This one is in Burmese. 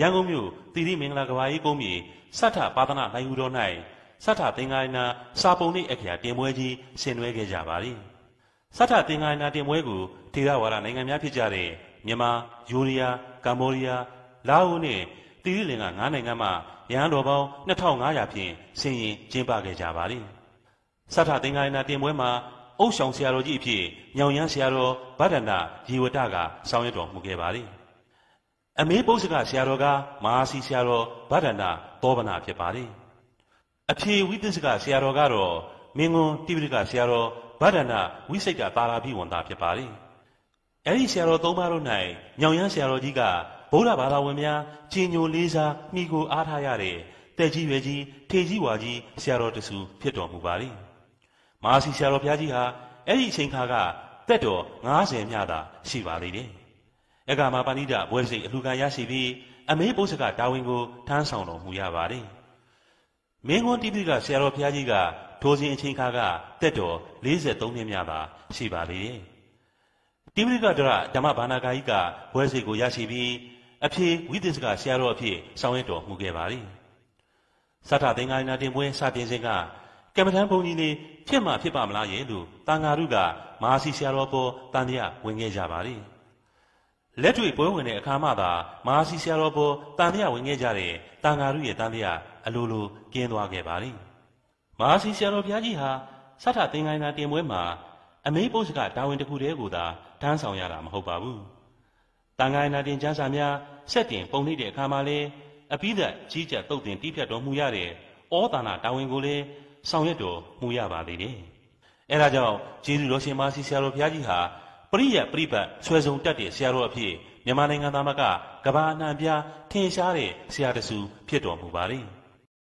ရန်ကုန်မြို့သီရိမင်္ဂလာကဘာကြီးကုန်းမြေစထပါဒနာနိုင်ဟူတော်၌စထသင်္ဂိုင်းနာစာပုံနှင့်အခရာတင်ပွဲကြီးဆင်နွှဲခဲ့ကြပါသည်စထသင်္ဂိုင်းနာတင်ပွဲကိုထေရဝါဒနိုင်ငံများဖြစ်ကြတဲ့မြန်မာယူရီးယားကမ္ဘောဒီးယားလာအိုနှင့်သီရိလင်္ကာ၅နိုင်ငံမှရဟန်းတော်ပေါင်း2500ဖြင့်ဆင်ရင်ကျင်းပခဲ့ကြပါသည်စထသင်္ဂိုင်းနာတင်ပွဲမှာအုပ်ဆောင်ဆရာတော်ကြီးအဖြစ်ညောင်ရမ်းဆရာတော်ဗဒ္ဒနာရေဝတကဆောင်ရွက်တော်မူခဲ့ပါသည်အမေပု္ပ္ပကဆရာတော်ကမဟာစီဆရာတော်ဗဒ္ဒနာတောပနာဖြစ်ပါတယ်အဖြေဝိသစ္စကဆရာတော်ကတော့မင်းကွန်တိပရိကဆရာတော်ဗဒ္ဒနာဝိစိတ်ကသာရာပိဝန္တာဖြစ်ပါတယ်အဲ့ဒီဆရာတော်သုံးပါးတို့၌ညောင်ရမ်းဆရာတော်ကြီးကဗုဒ္ဓဘာသာဝင်များကြီးညိုလေးစားမိကိုအားထားရတဲ့တဲ့ကြီးရွယ်ကြီးထေကြီးဝါကြီးဆရာတော်တဆူဖြစ်တော်မူပါလိမ့်။မာစီဆရာတော်ဘုရားကြီးဟာအဲ့ဒီအချိန်ခါကတက်တော်90မြတာရှိပါလိမ့်တယ်။ယကမာပဏိတဘွဲစိတ်အလှူခံရရှိပြီး အမေးပုစကဒါဝင်ကိုထမ်းဆောင်တော်မူရပါတယ်။မင်းကွန်တိပိကဆရာတော်ဘုရားကြီးကထိုစဉ်အချိန်ခါကတက်တော်43နှစ်များသာရှိပါလေတယ်။တိပိကဒရဓမ္မဘာနာကာကြီးကဘွဲစိတ်ကိုရရှိပြီးအဖေဝိသစ္စကဆရာတော်အဖြစ်ဆောင်ရွက်တော်မူခဲ့ပါလေ။သတ္ထသင်္ကာရဏတင်ပွဲစတင်စဉ်ကကမ္မထံဘုံကြီးနေဖြစ်မှာဖြစ်ပါမလားရဲ့လို့တန်ဃာတို့ကမဟာစီဆရာတော်ပေါ်တန်တရားဝင်ခဲ့ကြပါလေ။လက်တွေ့ပွဲဝင်တဲ့အခါမှသာမဟာစီဆရာတော်ပေါ်တန်တရားဝင်ခဲ့ကြတဲ့တန်ဃာတို့ရဲ့တန်တရားအလိုလိုကျင်းသွားခဲ့ပါလိမ့်။မဟာစီဆရာတော်ဘုရားကြီးဟာစထသင်္ကိုင်းသာတင်ပွဲမှာ အမေးပုစကဒါဝင်တစ်ခုတည်းကိုသာတန်းဆောင်ရတာမဟုတ်ပါဘူး။တန်ဃာနာတင်ကျမ်းစာများဆက်တင်ပုံနှိပ်တဲ့အခါမှာလည်းအပိဓာတ်ကြီးကြပ်တုတ်တင်တိပြတ်တော်မူရတဲ့ဩတာနာဒါဝင်ကိုလည်းဆောင်ရွက်တော်မူရပါသေးတယ်။အဲဒါကြောင့်ဂျေဇုတော်ရှင်မဟာစီဆရာတော်ဘုရားကြီးဟာရိယပရိပတ်ဆွဲဆောင်တတ်တဲ့ဆရာတော်အဖြစ်မြန်မာနိုင်ငံသားမကကဘာအနှံပြားထင်ရှားတဲ့ဆရာတဆူဖြစ်တော်မူပါလေ။